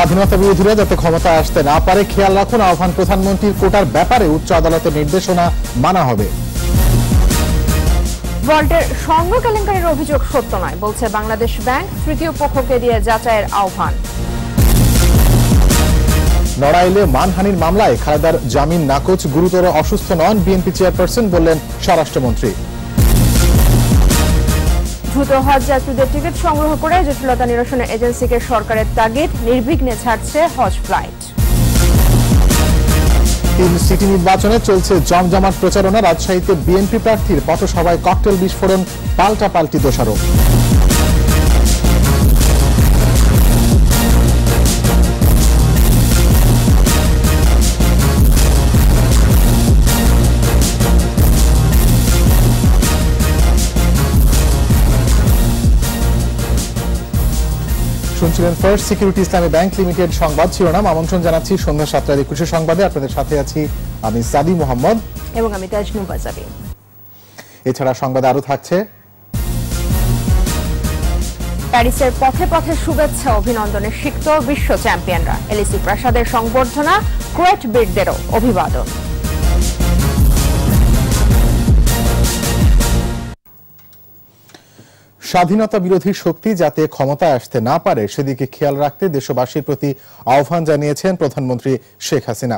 স্বাধীনতা বিরোধীরা যাতে ক্ষমতায় আসতে না পারে খেয়াল রাখুন আহ্বান প্রধানমন্ত্রীর কোটার ব্যাপারে উচ্চ আদালতের নির্দেশনা মানা হবে ওয়ার্ল্ডের সঙ্গ কেলেঙ্কারির অভিযোগ সত্য নয় বলছে বাংলাদেশ ব্যাংক তৃতীয় পক্ষকে দিয়ে যাচাইয়ের আহ্বান নড়াইলে মানহানির মামলায় খালেদার জামিন নাকচ গুরুতর অসুস্থ নন বিএনপি চেয়ারপারসন বললেন স্বরাষ্ট্রমন্ত্রী দ্রুত হজ যাত্রীদের টিকিট সংগ্রহ করে জটিলতা নিরসনে এজেন্সিকে সরকারের তাগিদ নির্বিঘ্নে ছাড়ছে হজ ফ্লাইট সিটি নির্বাচনে চলছে জমজমাট প্রচারণা রাজশাহীতে বিএনপি প্রার্থীর পথসভায় ককটেল বিস্ফোরণ পাল্টাপাল্টি দোষারোপ ছিলেন first security Islami bank limited সংবাদ শিরোনাম আমন্ত্রণ জানাচ্ছি সন্ধ্যা সাতটায় একুশে সংবাদে আপনাদের সাথে আছি আমি সাদি মোহাম্মদ এবং আমি তাজনু বাজাবি এছাড়া সংবাদ আরো থাকছে প্যারিসের পথে পথে শুভেচ্ছা অভিনন্দনে সিক্ত বিশ্ব চ্যাম্পিয়নরা এলিসি প্রাসাদের সংবর্ধনা ক্রোয়েট বীরদেরও অভিবাদন স্বাধীনতা বিরোধী শক্তি যাতে ক্ষমতায় আসতে না পারে সেদিকে খেয়াল রাখতে দেশবাসীর প্রতি আহ্বান জানিয়েছেন প্রধানমন্ত্রী শেখ হাসিনা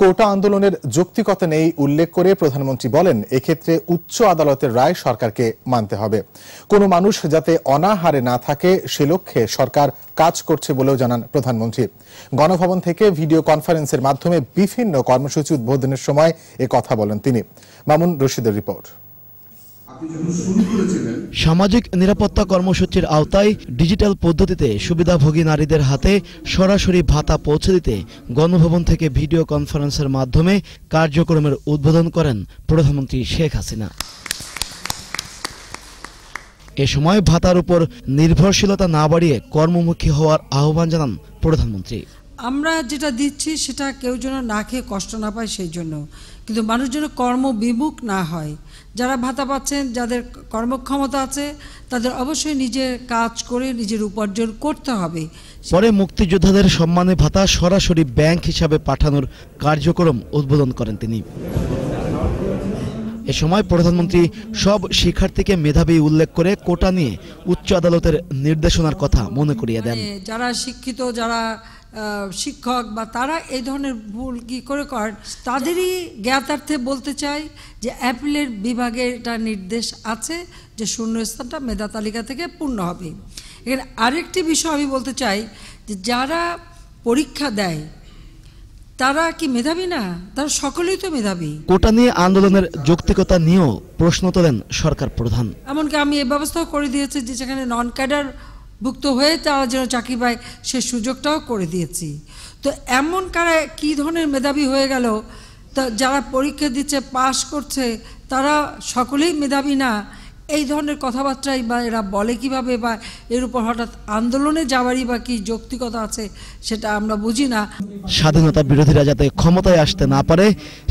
কোটা আন্দোলনের যুক্তিকতা নেই উল্লেখ করে প্রধানমন্ত্রী বলেন এক্ষেত্রে উচ্চ আদালতের রায় সরকারকে মানতে হবে কোনো মানুষ যাতে অনাহারে না থাকে সে লক্ষ্যে সরকার কাজ করছে বলেও জানান প্রধানমন্ত্রী গণভবন থেকে ভিডিও কনফারেন্সের মাধ্যমে বিভিন্ন কর্মসূচি উদ্বোধনের সময় কথা বলেন তিনি মামুন রশিদের রিপোর্ট সামাজিক নিরাপত্তা কর্মসূচির আওতায় ডিজিটাল পদ্ধতিতে সুবিধাভোগী নারীদের হাতে সরাসরি ভাতা পৌঁছে দিতে গণভবন থেকে ভিডিও কনফারেন্সের মাধ্যমে কার্যক্রমের উদ্বোধন করেন প্রধানমন্ত্রী শেখ হাসিনা এ সময় ভাতার উপর নির্ভরশীলতা না বাড়িয়ে কর্মমুখী হওয়ার আহ্বান জানান প্রধানমন্ত্রী আমরা যেটা দিচ্ছি সেটা কেউ যেন না খেয়ে কষ্ট না পায় সেই জন্য কিন্তু মানুষ যেন কর্মবিমুখ না হয় যারা ভাতা পাচ্ছেন যাদের কর্মক্ষমতা আছে তাদের অবশ্যই নিজের কাজ করে নিজের উপার্জন করতে হবে পরে মুক্তিযোদ্ধাদের সম্মানে ভাতা সরাসরি ব্যাংক হিসাবে পাঠানোর কার্যক্রম উদ্বোধন করেন তিনি এ সময় প্রধানমন্ত্রী সব শিক্ষার্থীকে মেধাবী উল্লেখ করে কোটা নিয়ে উচ্চ আদালতের নির্দেশনার কথা মনে করিয়ে দেন মানে যারা শিক্ষিত যারা শিক্ষক বা তারা এই ধরনের ভুল কী করে করেন তাদেরই জ্ঞাতার্থে বলতে চাই যে অ্যাপিলের বিভাগে এটা নির্দেশ আছে যে শূন্যস্থানটা মেধা তালিকা থেকে পূর্ণ হবে এখানে আরেকটি বিষয় আমি বলতে চাই যে যারা পরীক্ষা দেয় তারা কি মেধাবী না তারা সকলেই তো মেধাবী কোটা নিয়ে আন্দোলনের যৌক্তিকতা নিয়েও প্রশ্ন তোলেন সরকার প্রধান এমনকি আমি এ ব্যবস্থাও করে দিয়েছি যে সেখানে নন ক্যাডার ভুক্ত হয়ে তারা যেন চাকরি পায় সে সুযোগটাও করে দিয়েছি তো এমন কারা কী ধরনের মেধাবী হয়ে গেল তা যারা পরীক্ষা দিচ্ছে পাশ করছে তারা সকলেই মেধাবী না এই ধরনের কথাবার্তাই বা এরা বলে কিভাবে বা এর উপর হঠাৎ আন্দোলনে যাওয়ারই বা কি যৌক্তিকতা আছে সেটা আমরা বুঝি না স্বাধীনতা বিরোধীরা যাতে ক্ষমতায় আসতে না পারে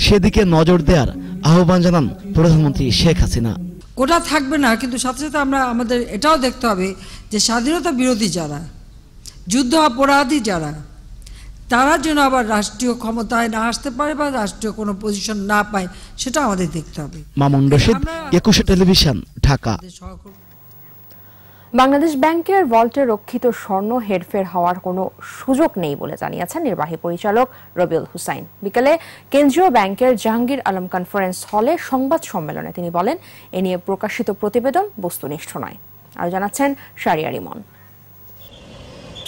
সেদিকে নজর দেওয়ার আহ্বান জানান প্রধানমন্ত্রী শেখ হাসিনা কোটা থাকবে না কিন্তু সাথে সাথে আমরা আমাদের এটাও দেখতে হবে যে স্বাধীনতা বিরোধী যারা যুদ্ধ অপরাধী যারা তারা যেন আবার রাষ্ট্রীয় ক্ষমতায় না আসতে পারে বা রাষ্ট্রীয় কোনো পজিশন না পায় সেটা আমাদের দেখতে হবে মামুন রশিদ একুশে টেলিভিশন ঢাকা বাংলাদেশ ব্যাংকের ভল্টে রক্ষিত স্বর্ণ হেরফের হওয়ার কোনো সুযোগ নেই বলে জানিয়েছেন নির্বাহী পরিচালক রবিউল হুসাইন বিকেলে কেন্দ্রীয় ব্যাংকের জাহাঙ্গীর আলম কনফারেন্স হলে সংবাদ সম্মেলনে তিনি বলেন এ নিয়ে প্রকাশিত প্রতিবেদন বস্তুনিষ্ঠ নয় আর জানাচ্ছেন সারিয়ার মন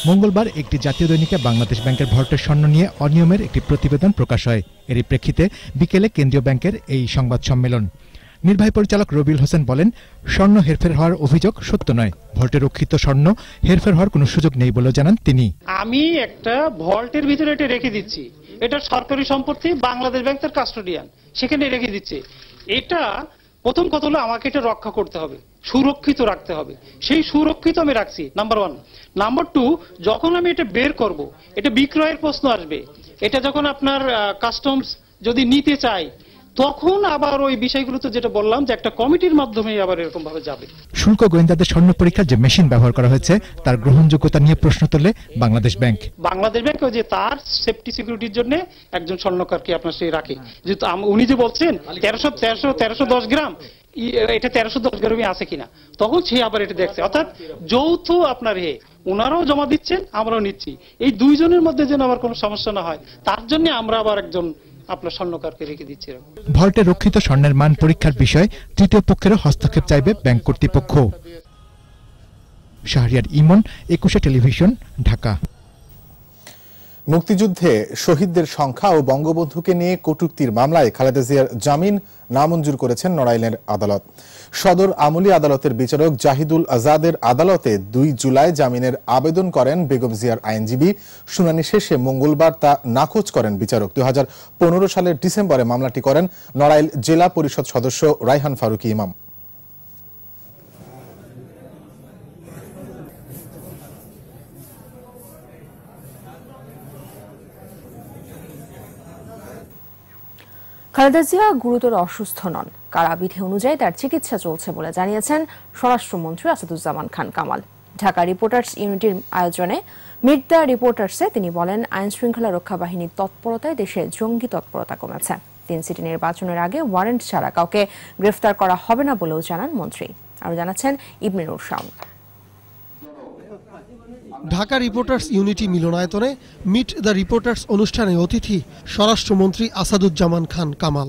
মঙ্গলবার একটি জাতীয় দৈনিকে বাংলাদেশ ব্যাংকের ভল্টের স্বর্ণ নিয়ে অনিয়মের একটি প্রতিবেদন প্রকাশ হয় এরই প্রেক্ষিতে বিকেলে কেন্দ্রীয় ব্যাংকের এই সংবাদ সম্মেলন নির্বাহী পরিচালক রবিউল হোসেন বলেন স্বর্ণ হেরফের হওয়ার অভিযোগ সত্য নয় ভল্টে রক্ষিত স্বর্ণ হেরফের হওয়ার কোনো সুযোগ নেই বলে জানান তিনি আমি একটা ভল্টের ভিতরে এটা রেখে দিচ্ছি এটা সরকারি সম্পত্তি বাংলাদেশ ব্যাংক তার কাস্টোডিয়ান সেখানে রেখে দিচ্ছে এটা প্রথম কথা হলো আমাকে এটা রক্ষা করতে হবে সুরক্ষিত রাখতে হবে সেই সুরক্ষিত আমি রাখছি নাম্বার ওয়ান নাম্বার টু যখন আমি এটা বের করব এটা বিক্রয়ের প্রশ্ন আসবে এটা যখন আপনার কাস্টমস যদি নিতে চায় তখন আবার ওই বিষয়গুলোতে যেটা বললাম যে একটা কমিটির মাধ্যমে আবার এরকম ভাবে যাবে শুল্ক গোয়েন্দাদের স্বর্ণ পরীক্ষার যে মেশিন ব্যবহার করা হয়েছে তার গ্রহণযোগ্যতা নিয়ে প্রশ্ন তোলে বাংলাদেশ ব্যাংক বাংলাদেশ ব্যাংক যে তার সেফটি সিকিউরিটির জন্য একজন স্বর্ণকারকে আপনার সেই রাখে যেহেতু উনি যে বলছেন তেরোশো তেরোশো তেরোশো দশ গ্রাম এটা তেরোশো দশ গ্রামে আছে কিনা তখন সে আবার এটা দেখছে অর্থাৎ যৌথ আপনার হে ওনারাও জমা দিচ্ছেন আমরাও নিচ্ছি এই দুইজনের মধ্যে যেন আবার কোনো সমস্যা না হয় তার জন্য আমরা আবার একজন আপনার স্বর্ণকারকে রেখে দিচ্ছে ভল্টে রক্ষিত স্বর্ণের মান পরীক্ষার বিষয়ে তৃতীয় পক্ষের হস্তক্ষেপ চাইবে ব্যাংক কর্তৃপক্ষ শাহরিয়ার ইমন একুশে টেলিভিশন ঢাকা মুক্তিযুদ্ধে শহীদদের সংখ্যা ও বঙ্গবন্ধুকে নিয়ে কটুক্তির মামলায় খালেদা জিয়ার জামিন নামঞ্জুর করেছেন নড়াইলের আদালত সদর আমলি আদালতের বিচারক জাহিদুল আজাদের আদালতে দুই জুলাই জামিনের আবেদন করেন বেগম জিয়ার আইনজীবী শুনানি শেষে মঙ্গলবার তা নাকচ করেন বিচারক দু সালের ডিসেম্বরে মামলাটি করেন নড়াইল জেলা পরিষদ সদস্য রাইহান ফারুকি ইমাম খালেদা জিয়া গুরুতর অসুস্থ নন কারাবিধি অনুযায়ী তার চিকিৎসা চলছে বলে জানিয়েছেন স্বরাষ্ট্রমন্ত্রী আসাদুজ্জামান খান কামাল ঢাকা রিপোর্টার্স ইউনিটির আয়োজনে মিট রিপোর্টার্সে তিনি বলেন আইন শৃঙ্খলা রক্ষা বাহিনীর তৎপরতায় দেশে জঙ্গি তৎপরতা কমেছে তিন সিটি নির্বাচনের আগে ওয়ারেন্ট ছাড়া কাউকে গ্রেফতার করা হবে না বলেও জানান মন্ত্রী আরও জানাচ্ছেন ইবনে রুশাউন ঢাকা রিপোর্টার্স ইউনিটি মিলনায়তনে মিট দ্য রিপোর্টার্স অনুষ্ঠানে অতিথি স্বরাষ্ট্রমন্ত্রী আসাদুজ্জামান খান কামাল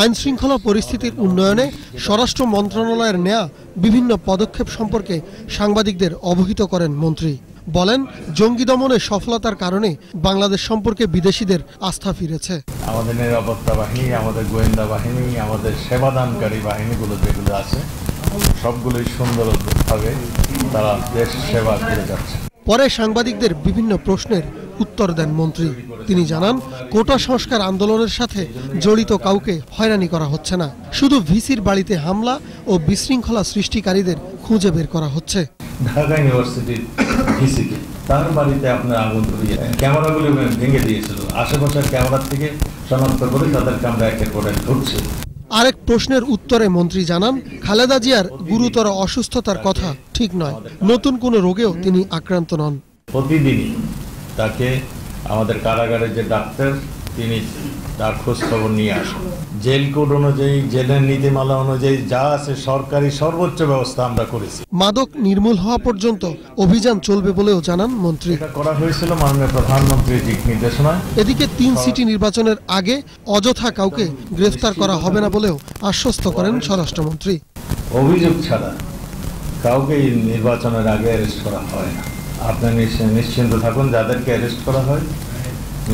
আইন শৃঙ্খলা পরিস্থিতির উন্নয়নে স্বরাষ্ট্র মন্ত্রণালয়ের নেয়া বিভিন্ন পদক্ষেপ সম্পর্কে সাংবাদিকদের অবহিত করেন মন্ত্রী বলেন জঙ্গি দমনে সফলতার কারণে বাংলাদেশ সম্পর্কে বিদেশিদের আস্থা ফিরেছে আমাদের নিরাপত্তা বাহিনী আমাদের গোয়েন্দা বাহিনী আমাদের সেবাদানকারী বাহিনীগুলো যেগুলো আছে সবগুলোই সুন্দরভাবে তারা দেশ সেবা করে যাচ্ছে পরে সাংবাদিকদের বিভিন্ন প্রশ্নের উত্তর দেন মন্ত্রী তিনি জানান কোটা সংস্কার আন্দোলনের সাথে জড়িত কাউকে হয়রানি করা হচ্ছে না শুধু ভিসির বাড়িতে হামলা ও বিশৃঙ্খলা সৃষ্টিকারীদের খুঁজে বের করা হচ্ছে ঢাকা ইউনিভার্সিটির ভিসিকে তার বাড়িতে আপনার আগুন ধরিয়ে ক্যামেরাগুলি ভেঙে দিয়েছিল আশেপাশের ক্যামেরা থেকে শনাক্ত করে তাদেরকে আমরা একের পর এক ধরছি আরেক প্রশ্নের উত্তরে মন্ত্রী জানান খালেদা জিয়ার গুরুতর অসুস্থতার কথা ঠিক নয় নতুন কোনো রোগেও তিনি আক্রান্ত নন প্রতিদিন তাকে আমাদের কারাগারে যে ডাক্তার তিনি তার খোঁজ খবর নিয়ে আসুন জেল কোড অনুযায়ী জেলের নীতিমালা অনুযায়ী যা আছে সরকারি সর্বোচ্চ ব্যবস্থা আমরা করেছি মাদক নির্মূল হওয়া পর্যন্ত অভিযান চলবে বলেও জানান মন্ত্রী করা হয়েছিল মাননীয় প্রধানমন্ত্রীর দিক নির্দেশনা এদিকে তিন সিটি নির্বাচনের আগে অযথা কাউকে গ্রেফতার করা হবে না বলেও আশ্বস্ত করেন স্বরাষ্ট্রমন্ত্রী অভিযোগ ছাড়া কাউকে নির্বাচনের আগে অ্যারেস্ট করা হয় না আপনি নিশ্চিন্ত থাকুন যাদেরকে অ্যারেস্ট করা হয়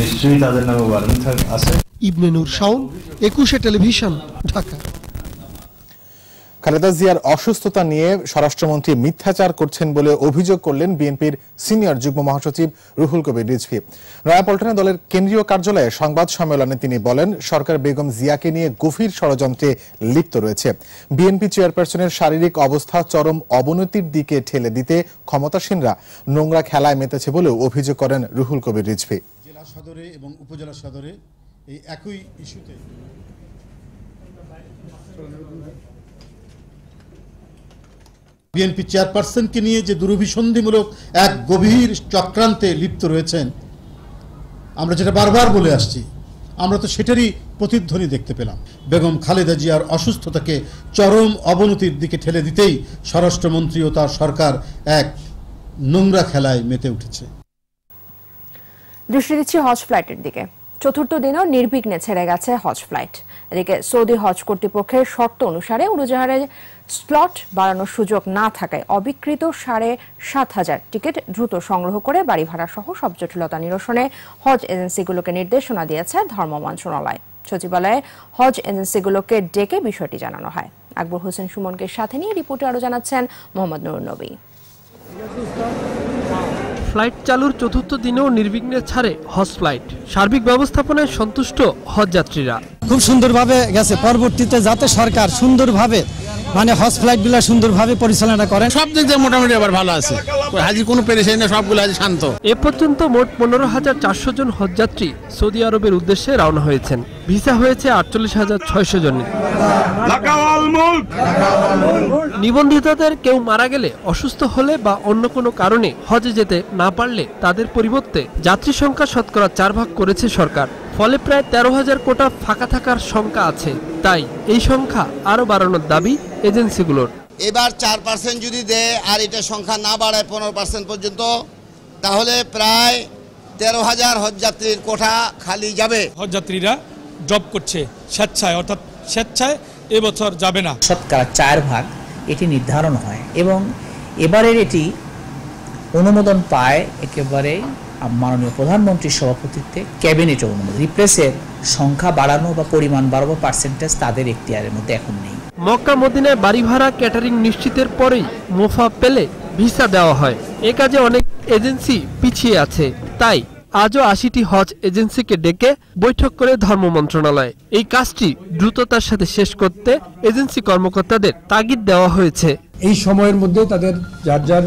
নিশ্চয়ই তাদের নামে ওয়ারেন্ট আছে ইবনে নূর শাওন একুশে টেলিভিশন ঢাকা খালেদা জিয়ার অসুস্থতা নিয়ে স্বরাষ্ট্রমন্ত্রী মিথ্যাচার করছেন বলে অভিযোগ করলেন বিএনপির সিনিয়র যুগ্ম মহাসচিব রুহুল কবির রিজভি নয়াপল্টনে দলের কেন্দ্রীয় কার্যালয়ে সংবাদ সম্মেলনে তিনি বলেন সরকার বেগম জিয়াকে নিয়ে গভীর ষড়যন্ত্রে লিপ্ত রয়েছে বিএনপি চেয়ারপারসনের শারীরিক অবস্থা চরম অবনতির দিকে ঠেলে দিতে ক্ষমতাসীনরা নোংরা খেলায় মেতেছে বলেও অভিযোগ করেন রুহুল কবির রিজভি জেলা সদরে এবং উপজেলা সদরে এই একই ইস্যুতে বিএনপি চেয়ারপারসনকে নিয়ে যে দুরভিসন্ধিমূলক এক গভীর চক্রান্তে লিপ্ত রয়েছেন আমরা যেটা বারবার বলে আসছি আমরা তো সেটারই প্রতিধ্বনি দেখতে পেলাম বেগম খালেদা জিয়ার অসুস্থতাকে চরম অবনতির দিকে ঠেলে দিতেই স্বরাষ্ট্রমন্ত্রী ও তার সরকার এক নোংরা খেলায় মেতে উঠেছে দৃষ্টি দিচ্ছি হজ ফ্লাইটের দিকে চতুর্থ দিনও নির্বিঘ্নে ছেড়ে গেছে হজ ফ্লাইট এদিকে সৌদি হজ কর্তৃপক্ষের শর্ত অনুসারে উড়োজাহাজে স্লট বাড়ানোর সুযোগ না থাকায় অবিকৃত সাড়ে সাত হাজার টিকিট দ্রুত সংগ্রহ করে বাড়ি ভাড়া সহ সব জটিলতা নিরসনে হজ এজেন্সিগুলোকে নির্দেশনা দিয়েছে ধর্ম মন্ত্রণালয় সচিবালয়ে হজ এজেন্সিগুলোকে ডেকে বিষয়টি জানানো হয় আকবর হোসেন সুমনকে সাথে নিয়ে রিপোর্টে আরও জানাচ্ছেন মোহাম্মদ নবী ফ্লাইট চালুর চতুর্থ দিনেও নির্বিঘ্নে ছাড়ে হজ ফ্লাইট সার্বিক ব্যবস্থাপনায় সন্তুষ্ট হজযাত্রীরা খুব সুন্দরভাবে গেছে পরবর্তীতে যাতে সরকার সুন্দরভাবে মানে হজ গুলা সুন্দরভাবে পরিচালনা করেন সব দিক থেকে মোটামুটি আবার ভালো আছে হাজির কোনো পেরেছে না সবগুলো আজ শান্ত এ পর্যন্ত মোট পনেরো হাজার চারশো জন হজযাত্রী সৌদি আরবের উদ্দেশ্যে রওনা হয়েছেন ভিসা হয়েছে আটচল্লিশ হাজার ছয়শো জনের নিবন্ধিতদের কেউ মারা গেলে অসুস্থ হলে বা অন্য কোনো কারণে হজে যেতে না পারলে তাদের পরিবর্তে যাত্রী সংখ্যা শতকরা চার ভাগ করেছে সরকার ফলে প্রায় তেরো হাজার কোটা ফাঁকা থাকার সংখ্যা আছে তাই এই সংখ্যা আরও বাড়ানোর দাবি এজেন্সিগুলোর এবার চার পার্সেন্ট যদি দেয় আর এটা সংখ্যা না বাড়ায় পনেরো পার্সেন্ট পর্যন্ত তাহলে প্রায় তেরো হাজার হজযাত্রীর কোঠা খালি যাবে হজযাত্রীরা জব করছে স্বেচ্ছায় অর্থাৎ স্বেচ্ছায় এবছর যাবে না শতকরা চার ভাগ এটি নির্ধারণ হয় এবং এবারের এটি অনুমোদন পায় একেবারে মাননীয় প্রধানমন্ত্রীর সভাপতিত্বে ক্যাবিনেট অনুমোদন রিপ্লেসের সংখ্যা বাড়ানো বা পরিমাণ বাড়ানো পার্সেন্টেজ তাদের এখতিয়ারের মধ্যে এখন নেই মক্কা মদিনায় বাড়ি ভাড়া ক্যাটারিং নিশ্চিতের পরেই মোফা পেলে ভিসা দেওয়া হয় এ কাজে অনেক এজেন্সি পিছিয়ে আছে তাই আজও আশিটি হজ এজেন্সিকে ডেকে বৈঠক করে ধর্ম মন্ত্রণালয় এই কাজটি দ্রুততার সাথে শেষ করতে এজেন্সি কর্মকর্তাদের তাগিদ দেওয়া হয়েছে এই সময়ের মধ্যে তাদের যার যার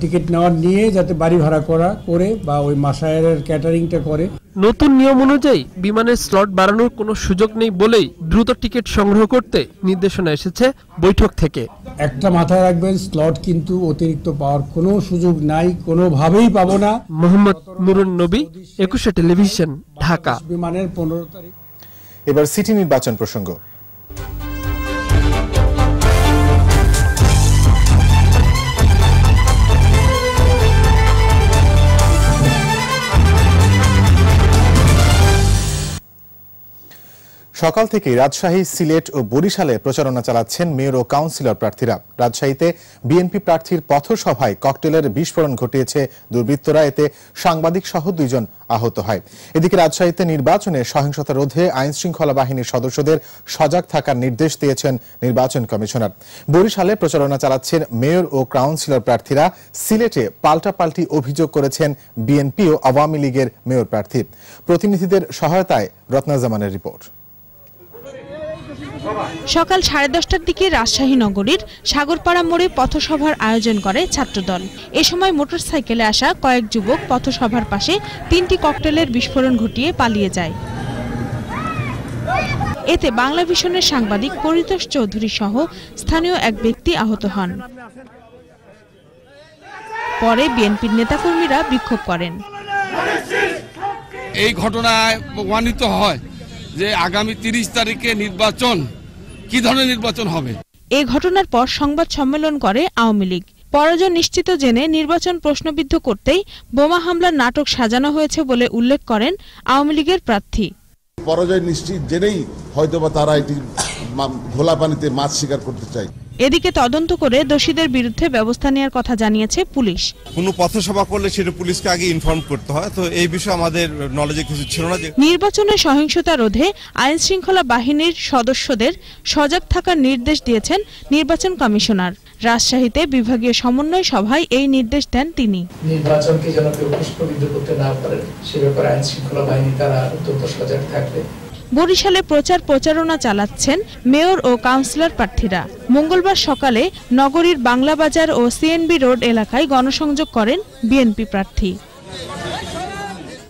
টিকিট নেওয়ার নিয়ে যাতে বাড়ি ভাড়া করা করে বা ওই মাসায়ের ক্যাটারিংটা করে নতুন নিয়ম অনুযায়ী বিমানের স্লট বাড়ানোর কোনো সুযোগ নেই বলেই দ্রুত টিকিট সংগ্রহ করতে নির্দেশনা এসেছে বৈঠক থেকে একটা মাথায় রাখবেন স্লট কিন্তু অতিরিক্ত পাওয়ার কোনো সুযোগ নাই কোনোভাবেই পাবো না মোহাম্মদ নুরুন নবী একুশে টেলিভিশন ঢাকা বিমানের পনেরো তারিখ এবার সিটি নির্বাচন প্রসঙ্গ সকাল থেকে রাজশাহী সিলেট ও বরিশালে প্রচারণা চালাচ্ছেন মেয়র ও কাউন্সিলর প্রার্থীরা রাজশাহীতে বিএনপি প্রার্থীর পথসভায় ককটেলের বিস্ফোরণ ঘটিয়েছে দুর্বৃত্তরা এতে সাংবাদিক সহ দুইজন আহত হয় এদিকে রাজশাহীতে নির্বাচনে সহিংসতা রোধে আইন শৃঙ্খলা বাহিনীর সদস্যদের সজাগ থাকার নির্দেশ দিয়েছেন নির্বাচন কমিশনার বরিশালে প্রচারণা চালাচ্ছেন মেয়র ও কাউন্সিলর প্রার্থীরা সিলেটে পাল্টাপাল্টি অভিযোগ করেছেন বিএনপি ও আওয়ামী লীগের মেয়র প্রার্থী প্রতিনিধিদের সহায়তায় রত্নাজামানের রিপোর্ট সকাল সাড়ে দশটার দিকে রাজশাহী নগরীর সাগরপাড়া মোড়ে পথসভার আয়োজন করে ছাত্রদল এ সময় মোটরসাইকেলে আসা কয়েক যুবক পথসভার পাশে তিনটি ককটেলের বিস্ফোরণ ঘটিয়ে পালিয়ে যায় এতে বাংলা ভিশনের সাংবাদিক পরিতোষ চৌধুরী সহ স্থানীয় এক ব্যক্তি আহত হন পরে বিএনপির নেতাকর্মীরা বিক্ষোভ করেন এই ঘটনায় প্রমাণিত হয় যে আগামী তিরিশ তারিখে নির্বাচন কি ধরনের নির্বাচন হবে এ ঘটনার পর সংবাদ সম্মেলন করে আওয়ামী লীগ পরাজয় নিশ্চিত জেনে নির্বাচন প্রশ্নবিদ্ধ করতেই বোমা হামলার নাটক সাজানো হয়েছে বলে উল্লেখ করেন আওয়ামী লীগের প্রার্থী পরাজয় নিশ্চিত জেনেই হয়তোবা তারা এটি ঘোলা পানিতে মাছ শিকার করতে চায় এদিকে তদন্ত করে দোষীদের বিরুদ্ধে ব্যবস্থা নেওয়ার কথা জানিয়েছে পুলিশ কোনো পথসভা করলে সেটা পুলিশকে আগে ইনফর্ম করতে হয় তো এই বিষয়ে আমাদের নলেজে কিছু ছিল না নির্বাচনে সহিংসতা রোধে আইন শৃঙ্খলা বাহিনীর সদস্যদের সজাগ থাকার নির্দেশ দিয়েছেন নির্বাচন কমিশনার রাজশাহীতে বিভাগীয় সমন্বয় সভায় এই নির্দেশ দেন তিনি নির্বাচনকে যেন কেউ পুষ্পবিদ্ধ করতে না পারেন সে ব্যাপারে আইন শৃঙ্খলা বাহিনী তারা অত্যন্ত সজাগ থাকবে বরিশালে প্রচার প্রচারণা চালাচ্ছেন মেয়র ও কাউন্সিলর প্রার্থীরা মঙ্গলবার সকালে নগরীর বাংলাবাজার ও সিএনবি রোড এলাকায় গণসংযোগ করেন বিএনপি প্রার্থী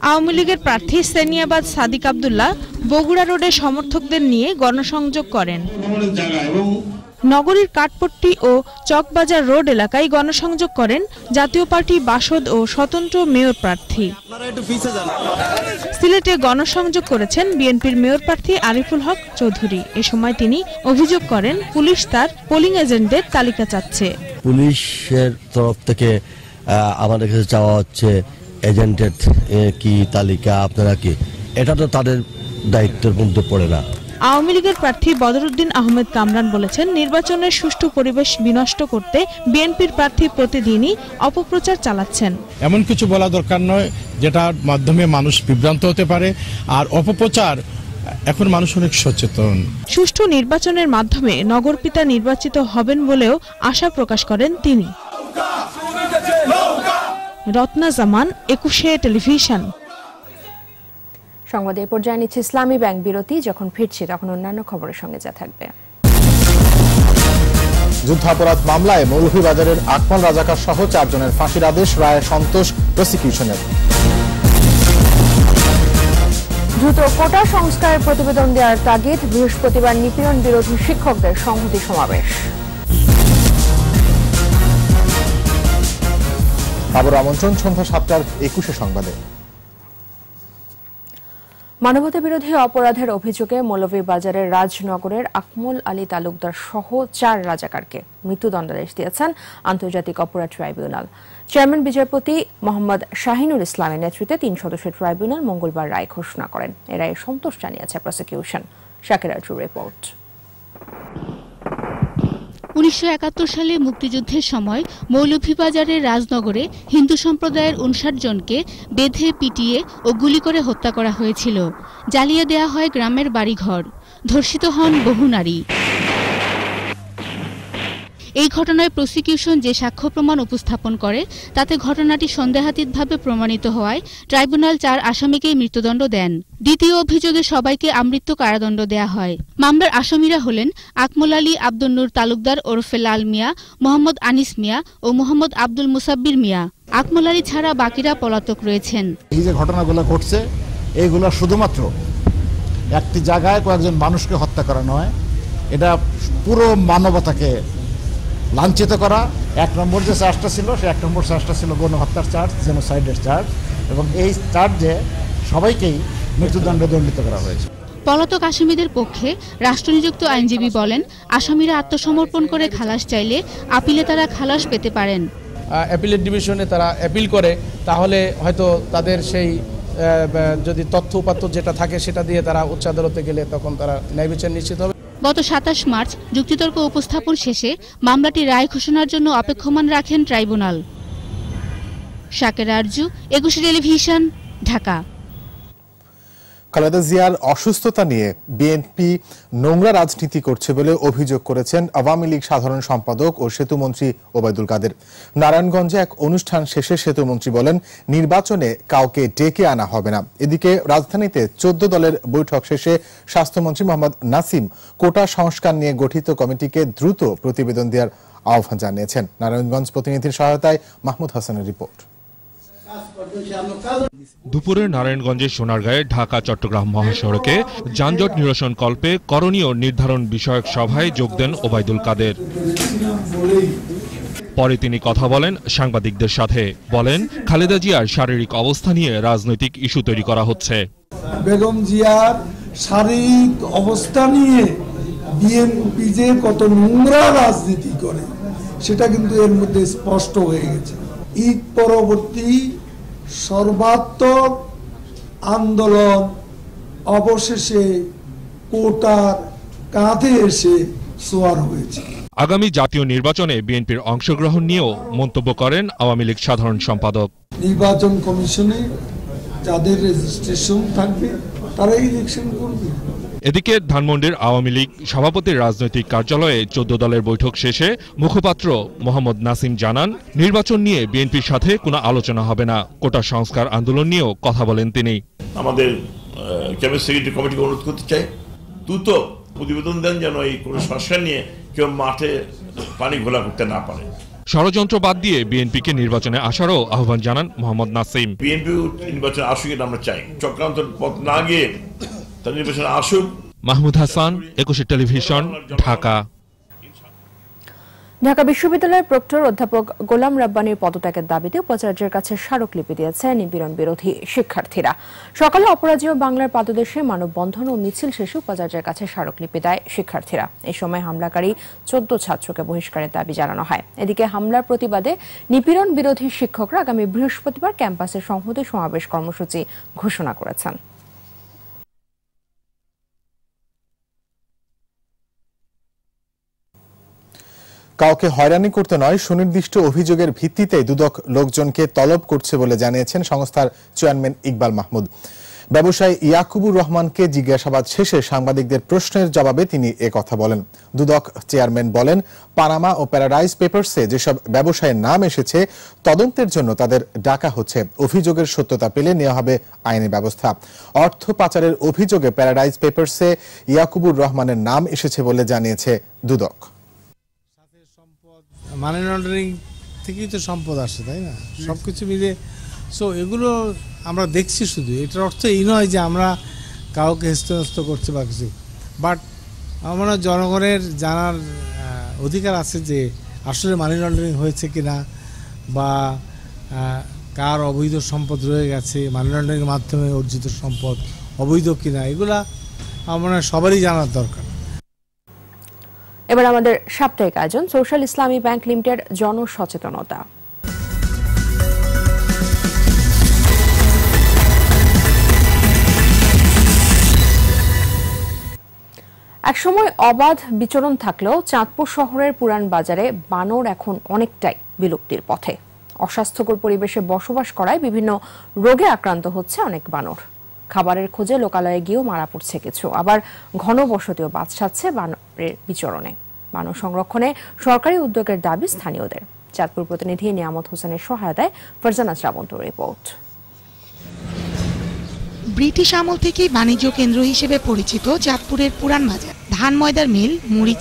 আওয়ামী লীগের প্রার্থী সেনিয়াবাদ সাদিক আবদুল্লাহ বগুড়া রোডে সমর্থকদের নিয়ে গণসংযোগ করেন নগরীর কাঠপট্টি ও চকবাজার রোড এলাকায় গণসংযোগ করেন জাতীয় পার্টি বাসদ ও স্বতন্ত্র মেয়র প্রার্থী সিলেটে গণসংযোগ করেছেন বিএনপির মেয়র প্রার্থী আরিফুল হক চৌধুরী এ সময় তিনি অভিযোগ করেন পুলিশ তার পোলিং এজেন্টদের তালিকা চাচ্ছে পুলিশের তরফ থেকে আমাদের কাছে চাওয়া হচ্ছে এজেন্টের কি তালিকা আপনারা কি এটা তো তাদের দায়িত্বের মধ্যে পড়ে না আওয়ামী লীগের প্রার্থী বদরুদ্দিন আহমেদ কামরান বলেছেন নির্বাচনের সুষ্ঠু পরিবেশ বিনষ্ট করতে বিএনপির প্রার্থী প্রতিদিনই অপপ্রচার চালাচ্ছেন এমন কিছু বলা দরকার নয় যেটার মাধ্যমে মানুষ বিভ্রান্ত হতে পারে আর অপপ্রচার এখন মানুষ অনেক সচেতন সুষ্ঠু নির্বাচনের মাধ্যমে নগরপিতা নির্বাচিত হবেন বলেও আশা প্রকাশ করেন তিনি রত্না জামান একুশে টেলিভিশন সংবাদে এই পর্যায়ে নিচ্ছে ইসলামী ব্যাংক বিরতি যখন ফিরছি তখন অন্যান্য খবরের সঙ্গে যা থাকবে যুদ্ধাপরাধ মামলায় মৌলভীবাজারের আকমল রাজাকার সহ চারজনের ফাঁসির আদেশ রায় সন্তোষ প্রসিকিউশনের দ্রুত কোটা সংস্কারের প্রতিবেদন দেওয়ার তাগিদ বৃহস্পতিবার নিপীড়ন বিরোধী শিক্ষকদের সংহতি সমাবেশ আবার আমন্ত্রণ সন্ধ্যা সাতটার একুশে সংবাদে মানবতা বিরোধী অপরাধের অভিযোগে মৌলভীবাজারের রাজনগরের আকমল আলী তালুকদার সহ চার রাজাকারকে মৃত্যুদণ্ডাদেশ দিয়েছেন আন্তর্জাতিক অপরাধ ট্রাইব্যুনাল চেয়ারম্যান বিচারপতি মোহাম্মদ শাহিনুর ইসলামের নেতৃত্বে তিন সদস্যের ট্রাইব্যুনাল মঙ্গলবার রায় ঘোষণা করেন এ সন্তোষ জানিয়েছে প্রসিকিউশন শাকিরাজুর রিপোর্ট উনিশশো সালে মুক্তিযুদ্ধের সময় মৌলভীবাজারের রাজনগরে হিন্দু সম্প্রদায়ের উনষাট জনকে বেঁধে পিটিয়ে ও গুলি করে হত্যা করা হয়েছিল জ্বালিয়ে দেয়া হয় গ্রামের বাড়িঘর ধর্ষিত হন বহু নারী এই ঘটনায় প্রসিকিউশন যে সাক্ষ্য প্রমাণ উপস্থাপন করে তাতে ঘটনাটি সন্দেহাতীতভাবে প্রমাণিত হওয়ায় ট্রাইব্যুনাল চার আসামিকেই মৃত্যুদণ্ড দেন দ্বিতীয় অভিযোগে সবাইকে আমৃত্যু কারাদণ্ড দেয়া হয় মামলার আসামিরা হলেন আকমল আলী আব্দুল নূর তালুকদার ওরফে লাল মিয়া মোহাম্মদ আনিস মিয়া ও মোহাম্মদ আব্দুল মুসাব্বির মিয়া আকমল আলী ছাড়া বাকিরা পলাতক রয়েছেন এই যে ঘটনাগুলো ঘটছে এইগুলো শুধুমাত্র একটি জায়গায় কয়েকজন মানুষকে হত্যা করা নয় এটা পুরো মানবতাকে লাঞ্ছিত করা এক নম্বর যে চার্জটা ছিল সে এক নম্বর চার্জটা ছিল গণহত্যার চার্জ জেনোসাইডের চার্জ এবং এই চার্জে সবাইকেই মৃত্যুদণ্ডে দণ্ডিত করা হয়েছে পলাতক আসামিদের পক্ষে রাষ্ট্রনিযুক্ত আইনজীবী বলেন আসামিরা আত্মসমর্পণ করে খালাস চাইলে আপিলে তারা খালাস পেতে পারেন অ্যাপিলের ডিভিশনে তারা অ্যাপিল করে তাহলে হয়তো তাদের সেই যদি তথ্য উপাত্ত যেটা থাকে সেটা দিয়ে তারা উচ্চ আদালতে গেলে তখন তারা ন্যায় বিচার নিশ্চিত হবে গত সাতাশ মার্চ যুক্তিতর্ক উপস্থাপন শেষে মামলাটি রায় ঘোষণার জন্য অপেক্ষমান রাখেন ট্রাইব্যুনাল শাকের আরজু একুশে টেলিভিশন ঢাকা খালেদা জিয়ার অসুস্থতা নিয়ে বিএনপি নোংরা রাজনীতি করছে বলে অভিযোগ করেছেন আওয়ামী লীগ সাধারণ সম্পাদক ও সেতুমন্ত্রী ওবায়দুল কাদের নারায়ণগঞ্জে এক অনুষ্ঠান শেষে সেতুমন্ত্রী বলেন নির্বাচনে কাউকে ডেকে আনা হবে না এদিকে রাজধানীতে চোদ্দ দলের বৈঠক শেষে স্বাস্থ্যমন্ত্রী মোহাম্মদ নাসিম কোটা সংস্কার নিয়ে গঠিত কমিটিকে দ্রুত প্রতিবেদন দেওয়ার আহ্বান জানিয়েছেন নারায়ণগঞ্জ প্রতিনিধির সহায়তায় মাহমুদ হাসানের রিপোর্ট দুপুরে নারায়ণগঞ্জের সোনারগাঁয়ে ঢাকা চট্টগ্রাম মহাসড়কে যানজট নিরসন কল্পে করণীয় নির্ধারণ বিষয়ক সভায় যোগ দেন ওবায়দুল কাদের পরে তিনি কথা বলেন সাংবাদিকদের সাথে বলেন খালেদা জিয়ার শারীরিক অবস্থা নিয়ে রাজনৈতিক ইস্যু তৈরি করা হচ্ছে বেগম জিয়ার শারীরিক অবস্থা নিয়ে বিএনপি যে কত নোংরা রাজনীতি করে সেটা কিন্তু এর মধ্যে স্পষ্ট হয়ে গেছে ঈদ পরবর্তী সর্বাত্মক আন্দোলন অবশেষে কোটার কাঁধে এসে সোয়ার হয়েছে আগামী জাতীয় নির্বাচনে বিএনপির অংশগ্রহণ নিয়েও মন্তব্য করেন আওয়ামী লীগ সাধারণ সম্পাদক নির্বাচন কমিশনে যাদের রেজিস্ট্রেশন থাকবে তারা ইলেকশন করবে এদিকে ধানমন্ডির আওয়ামী লীগ সভাপতির রাজনৈতিক কার্যালয়ে চোদ্দ দলের বৈঠক শেষে মুখপাত্র মোহাম্মদ নাসিম জানান নির্বাচন নিয়ে বিএনপির সাথে কোনো আলোচনা হবে না কোটা সংস্কার আন্দোলন নিয়েও কথা বলেন তিনি আমাদের ক্যাবিনেট কমিটিকে অনুরোধ করতে চাই দ্রুত প্রতিবেদন দেন যেন এই কোনো সংস্কার নিয়ে কেউ মাঠে পানি ঘোলা করতে না পারে ষড়যন্ত্র বাদ দিয়ে বিএনপিকে নির্বাচনে আসারও আহ্বান জানান মোহাম্মদ নাসিম বিএনপি নির্বাচনে আসুক আমরা চাই চক্রান্ত পথ না গিয়ে তা নির্বাচনে মাহমুদ হাসান একুশে টেলিভিশন ঢাকা ঢাকা বিশ্ববিদ্যালয়ের প্রক্টর অধ্যাপক গোলাম রাব্বানির পদত্যাগের দাবিতে উপাচার্যের কাছে স্মারকলিপি দিয়েছে নিপীড়ন বিরোধী শিক্ষার্থীরা সকালে অপরাজীয় বাংলার পাদদেশে মানববন্ধন ও মিছিল শেষে উপাচার্যের কাছে স্মারকলিপি দেয় শিক্ষার্থীরা এ সময় হামলাকারী চোদ্দ ছাত্রকে বহিষ্কারের দাবি জানানো হয় এদিকে হামলার প্রতিবাদে নিপীড়ন বিরোধী শিক্ষকরা আগামী বৃহস্পতিবার ক্যাম্পাসে সংহতি সমাবেশ কর্মসূচি ঘোষণা করেছেন কাউকে হয়রানি করতে নয় সুনির্দিষ্ট অভিযোগের ভিত্তিতে দুদক লোকজনকে তলব করছে বলে জানিয়েছেন সংস্থার চেয়ারম্যান ইকবাল মাহমুদ ব্যবসায়ী ইয়াকুবুর রহমানকে জিজ্ঞাসাবাদ শেষে সাংবাদিকদের প্রশ্নের জবাবে তিনি কথা বলেন দুদক চেয়ারম্যান বলেন পানামা ও প্যারাডাইজ পেপারসে যেসব ব্যবসায়ের নাম এসেছে তদন্তের জন্য তাদের ডাকা হচ্ছে অভিযোগের সত্যতা পেলে নেওয়া হবে আইনি ব্যবস্থা অর্থ পাচারের অভিযোগে প্যারাডাইজ পেপারসে ইয়াকুবুর রহমানের নাম এসেছে বলে জানিয়েছে দুদক মানি লন্ডারিং থেকেই তো সম্পদ আসে তাই না সব কিছু মিলে সো এগুলো আমরা দেখছি শুধু এটার অর্থ এই নয় যে আমরা কাউকে হেস্তনেস্ত করছি বা কিছু বাট আমরা জনগণের জানার অধিকার আছে যে আসলে মানি লন্ডারিং হয়েছে কি না বা কার অবৈধ সম্পদ রয়ে গেছে মানি লন্ডারিংয়ের মাধ্যমে অর্জিত সম্পদ অবৈধ কিনা এগুলা আমার সবারই জানার দরকার এবার আমাদের সাপ্তাহিক আয়োজন সোশ্যাল ইসলামী ব্যাংক লিমিটেড জনসচেতনতা একসময় অবাধ বিচরণ থাকলেও চাঁদপুর শহরের পুরান বাজারে বানর এখন অনেকটাই বিলুপ্তির পথে অস্বাস্থ্যকর পরিবেশে বসবাস করায় বিভিন্ন রোগে আক্রান্ত হচ্ছে অনেক বানর খাবারের খোঁজে লোকালয়ে গিয়েও মারা পড়ছে কিছু আবার ঘন বসতিও বাদ সাচ্ছে বানরের বিচরণে মানব সংরক্ষণে সরকারি উদ্যোগের দাবি স্থানীয়দের চাঁদপুর প্রতিনিধি নিয়ামত হোসেনের সহায়তায় ফরজানা শ্রাবন্ত রিপোর্ট ব্রিটিশ আমল থেকেই বাণিজ্য কেন্দ্র হিসেবে পরিচিত চাঁদপুরের পুরান বাজার ধান ময়দার মিল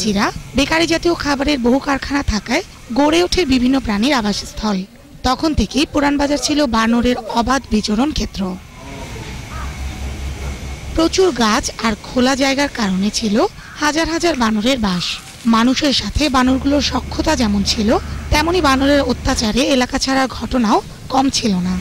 চিরা বেকারি জাতীয় খাবারের বহু কারখানা থাকায় গড়ে ওঠে বিভিন্ন প্রাণীর আবাসস্থল তখন থেকেই পুরান বাজার ছিল বানরের অবাধ বিচরণ ক্ষেত্র প্রচুর গাছ আর খোলা জায়গার কারণে ছিল হাজার হাজার বানরের বাস মানুষের সাথে বানরগুলোর সক্ষতা যেমন ছিল তেমনি বানরের অত্যাচারে এলাকা ছাড়ার ঘটনাও কম ছিল না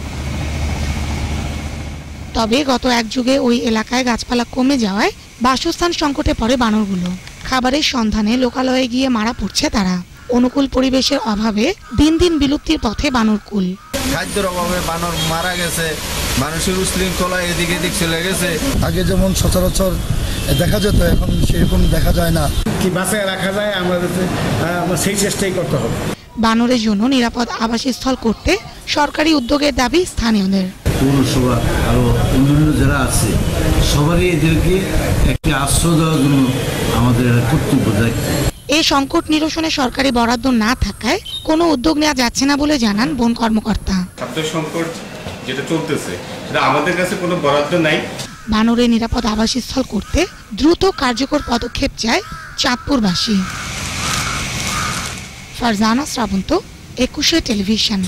তবে গত এক যুগে ওই এলাকায় গাছপালা কমে যাওয়ায় বাসস্থান সংকটে পড়ে বানরগুলো খাবারের সন্ধানে লোকালয়ে গিয়ে মারা পড়ছে তারা অনুকূল পরিবেশের অভাবে দিন দিন বিলুপ্তির পথে বানরকুল খাদ্যের অভাবে বানর মারা গেছে মানুষের উশৃঙ্খলা এদিক এদিক চলে গেছে আগে যেমন সচরাচর দেখা যেত এখন সেরকম দেখা যায় না কি বাঁচায় রাখা যায় আমাদের সেই চেষ্টাই করতে হবে বানরের জন্য নিরাপদ আবাসস্থল করতে সরকারি উদ্যোগের দাবি স্থানীয়দের পৌরসভা আরও অন্যান্য যারা আছে সবারই এদেরকে একটি আশ্রয় দেওয়ার জন্য আমাদের কর্তব্য দায়িত্ব এই সংকট নিরসনে সরকারি বরাদ্দ না থাকায় কোনো উদ্যোগ নেওয়া যাচ্ছে না বলে জানান বন কর্মকর্তা খাদ্য সংকট যেটা চলতেছে আমাদের কাছে কোনো বরাদ্দ নাই নিরাপদ আবাসস্থল করতে দ্রুত কার্যকর পদক্ষেপ চায় চাঁদপুরবাসী ফারজানা শ্রাবন্ত একুশে টেলিভিশন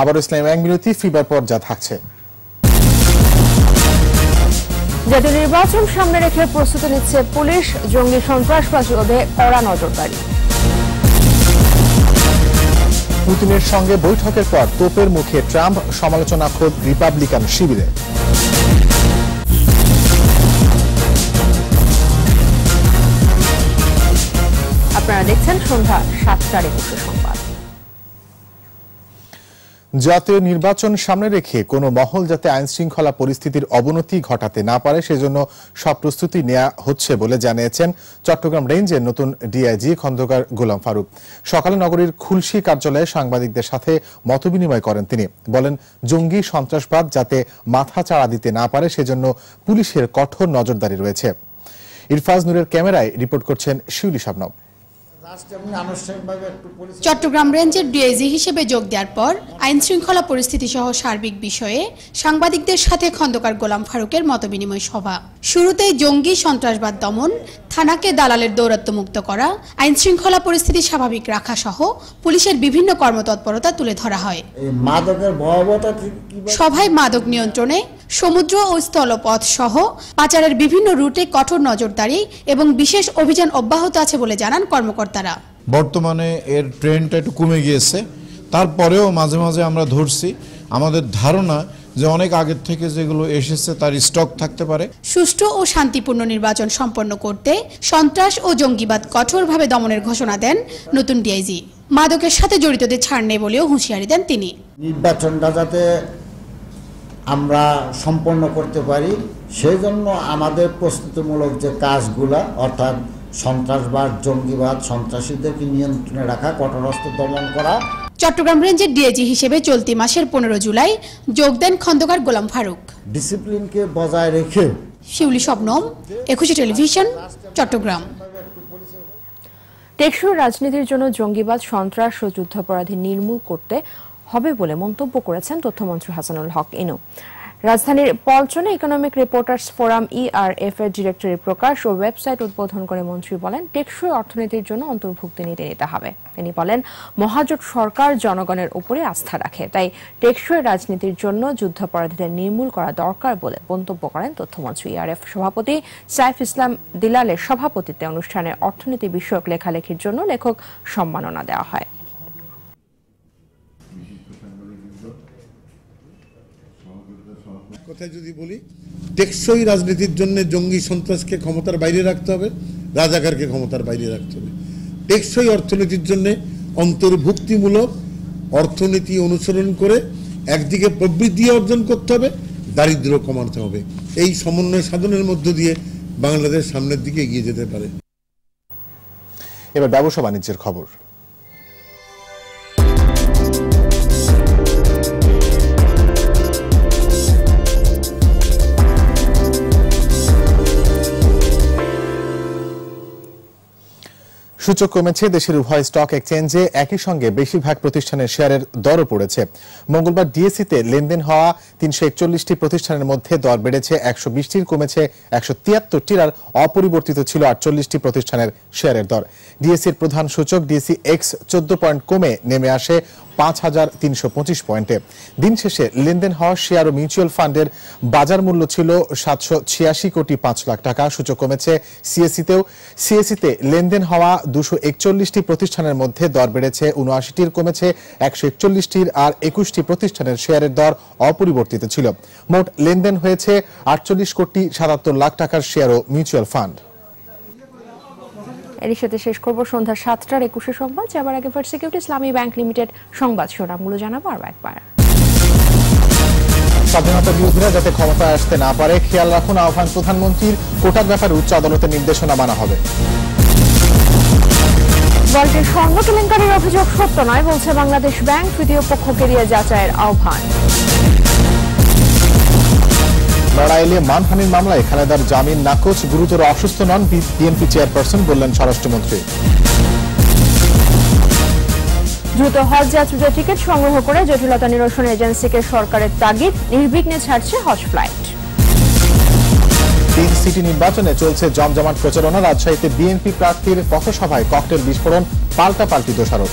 আবার ইসলাম এক বিরতি ফিবার পর্যা থাকছে জাতীয় নির্বাচন সামনে রেখে প্রস্তুতি নিচ্ছে পুলিশ জঙ্গি সন্ত্রাসবাদ রোধে কড়া নজরদারি পুতিনের সঙ্গে বৈঠকের পর তোপের মুখে ট্রাম্প সমালোচনা খোদ রিপাবলিকান শিবিরে আপনারা দেখছেন সন্ধ্যা সাতটার একুশে সংবাদ জাতীয় নির্বাচন সামনে রেখে কোনো মহল যাতে আইন শৃঙ্খলা পরিস্থিতির অবনতি ঘটাতে না পারে সেজন্য সব প্রস্তুতি নেওয়া হচ্ছে বলে জানিয়েছেন চট্টগ্রাম রেঞ্জের নতুন ডিআইজি খন্দকার গোলাম ফারুক সকালে নগরীর খুলশি কার্যালয়ে সাংবাদিকদের সাথে মতবিনিময় করেন তিনি বলেন জঙ্গি সন্ত্রাসবাদ যাতে মাথা চাড়া দিতে না পারে সেজন্য পুলিশের কঠোর নজরদারি রয়েছে ইরফাজ নুরের ক্যামেরায় রিপোর্ট করছেন শিউলি সাবনব চট্টগ্রাম রেঞ্জের ডিআইজি হিসেবে যোগ দেওয়ার পর আইন শৃঙ্খলা পরিস্থিতি সহ সার্বিক বিষয়ে সাংবাদিকদের সাথে খন্দকার গোলাম ফারুকের মতবিনিময় সভা শুরুতে জঙ্গি সন্ত্রাসবাদ দমন থানাকে দালালের মুক্ত করা আইন শৃঙ্খলা পরিস্থিতি স্বাভাবিক রাখা সহ পুলিশের বিভিন্ন কর্মতৎপরতা তুলে ধরা হয় সভায় মাদক নিয়ন্ত্রণে সমুদ্র ও স্থলপথ সহ পাচারের বিভিন্ন রুটে কঠোর নজরদারি এবং বিশেষ অভিযান অব্যাহত আছে বলে জানান কর্মকর্তা তারা বর্তমানে এর ট্রেনটা একটু কমে গিয়েছে তারপরেও মাঝে মাঝে আমরা ধরছি আমাদের ধারণা যে অনেক আগের থেকে যেগুলো এসেছে তার স্টক থাকতে পারে সুষ্ঠু ও শান্তিপূর্ণ নির্বাচন সম্পন্ন করতে সন্ত্রাস ও জঙ্গিবাদ কঠোরভাবে দমনের ঘোষণা দেন নতুন ডিআইজি মাদকের সাথে জড়িতদের ছাড় নেই বলেও হুঁশিয়ারি দেন তিনি নির্বাচনটা যাতে আমরা সম্পন্ন করতে পারি সেই জন্য আমাদের প্রস্তুতিমূলক যে কাজগুলা অর্থাৎ সন্ত্রাসবাদ জঙ্গিবাদ সন্ত্রাসীদেরকে নিয়ন্ত্রণে রাখা কঠোরস্থ দমন করা চট্টগ্রাম রেঞ্জের ডিএজি হিসেবে চলতি মাসের পনেরো জুলাই যোগ দেন খন্দকার গোলাম ফারুক ডিসিপ্লিনকে বজায় রেখে শিউলি শবনম একুশে টেলিভিশন চট্টগ্রাম টেকসই রাজনীতির জন্য জঙ্গিবাদ সন্ত্রাস ও যুদ্ধাপরাধী নির্মূল করতে হবে বলে মন্তব্য করেছেন তথ্যমন্ত্রী হাসানুল হক ইনু রাজধানীর পল্টনে ইকোনমিক রিপোর্টার্স ফোরাম ইআরএফ এর ডিরেক্টরি প্রকাশ ও ওয়েবসাইট উদ্বোধন করে মন্ত্রী বলেন টেকসই অর্থনীতির জন্য অন্তর্ভুক্তি নীতি নিতে হবে তিনি বলেন মহাজোট সরকার জনগণের উপরে আস্থা রাখে তাই টেকসই রাজনীতির জন্য যুদ্ধাপরাধীদের নির্মূল করা দরকার বলে মন্তব্য করেন তথ্যমন্ত্রী ইআরএফ e সভাপতি সাইফ ইসলাম দিলালের সভাপতিত্বে অনুষ্ঠানে অর্থনীতি বিষয়ক লেখালেখির জন্য লেখক সম্মাননা দেওয়া হয় কথায় যদি বলি টেকসই রাজনীতির জন্য জঙ্গি সন্ত্রাসকে ক্ষমতার বাইরে রাখতে হবে রাজাকারকে ক্ষমতার বাইরে রাখতে হবে টেকসই অর্থনীতির জন্য অন্তর্ভুক্তিমূলক অর্থনীতি অনুসরণ করে একদিকে প্রবৃদ্ধি অর্জন করতে হবে দারিদ্র কমাতে হবে এই সমন্বয় সাধনের মধ্য দিয়ে বাংলাদেশ সামনের দিকে এগিয়ে যেতে পারে এবার ব্যবসা বাণিজ্যের খবর সূচক কমেছে দেশের উভয় স্টক এক্সচেঞ্জে একই সঙ্গে বেশিরভাগ প্রতিষ্ঠানের শেয়ারের দরও পড়েছে মঙ্গলবার ডিএসসিতে লেনদেন হওয়া তিনশো একচল্লিশটি প্রতিষ্ঠানের মধ্যে দর বেড়েছে একশো বিশটির কমেছে একশো তিয়াত্তরটির আর অপরিবর্তিত ছিল আটচল্লিশটি প্রতিষ্ঠানের শেয়ারের দর ডিএসসির প্রধান সূচক ডিএসসি এক্স চোদ্দ পয়েন্ট কমে নেমে আসে পাঁচ হাজার তিনশো পঁচিশ পয়েন্টে দিন শেষে লেনদেন হওয়া শেয়ার ও মিউচুয়াল ফান্ডের বাজার মূল্য ছিল সাতশো ছিয়াশি কোটি পাঁচ লাখ টাকা সূচক কমেছে সিএসিতেও সিএসিতে লেনদেন হওয়া দুশো একচল্লিশটি প্রতিষ্ঠানের মধ্যে দর বেড়েছে উনআশিটির কমেছে একশো একচল্লিশটির আর একুশটি প্রতিষ্ঠানের শেয়ারের দর অপরিবর্তিত ছিল মোট লেনদেন হয়েছে আটচল্লিশ কোটি সাতাত্তর লাখ টাকার শেয়ার ও মিউচুয়াল ফান্ড এরই সাথে শেষ করব সন্ধ্যা সাতটার একুশে সংবাদ যাবার আগে first security Islami bank limited সংবাদ শিরোনামগুলো জানাবো আরো একবার স্বাধীনতা বিরোধীরা যাতে ক্ষমতায় আসতে না পারে খেয়াল রাখুন আহ্বান প্রধানমন্ত্রীর কোটার ব্যাপারে উচ্চ আদালতে নির্দেশনা মানা হবে দলটির স্বর্ণ কেলেঙ্কারির অভিযোগ সত্য নয় বলছে বাংলাদেশ ব্যাংক তৃতীয় পক্ষ কেরিয়া যাচাইয়ের আহ্বান লড়াইলে মানহানির মামলায় খালেদার জামিন নাকচ গুরুতর অসুস্থ নন বিএনপি চেয়ারপারসন বললেন স্বরাষ্ট্রমন্ত্রী দ্রুত হজ যাত্রীদের টিকিট সংগ্রহ করে জটিলতা নিরসন এজেন্সিকে সরকারের তাগিদ নির্বিঘ্নে ছাড়ছে হজ ফ্লাইট তিন সিটি নির্বাচনে চলছে জমজমাট প্রচারণা রাজশাহীতে বিএনপি প্রার্থীর পথসভায় ককটেল বিস্ফোরণ পাল্টাপাল্টি দোষারোপ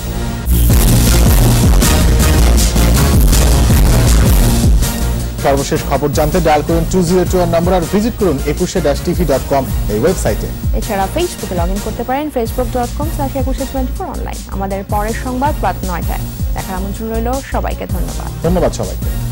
সর্বশেষ খবর জানতে ডায়াল করুন টু জিরো টু নম্বর আর ভিজিট করুন Ekushey dash TV dot com এই ওয়েবসাইটে এছাড়া ফেসবুকে লগ ইন করতে পারেন Facebook dot com slash Ekushey twenty four online আমাদের পরের সংবাদ রাত নয়টায় দেখার আমন্ত্রণ রইল সবাইকে ধন্যবাদ ধন্যবাদ সবাইকে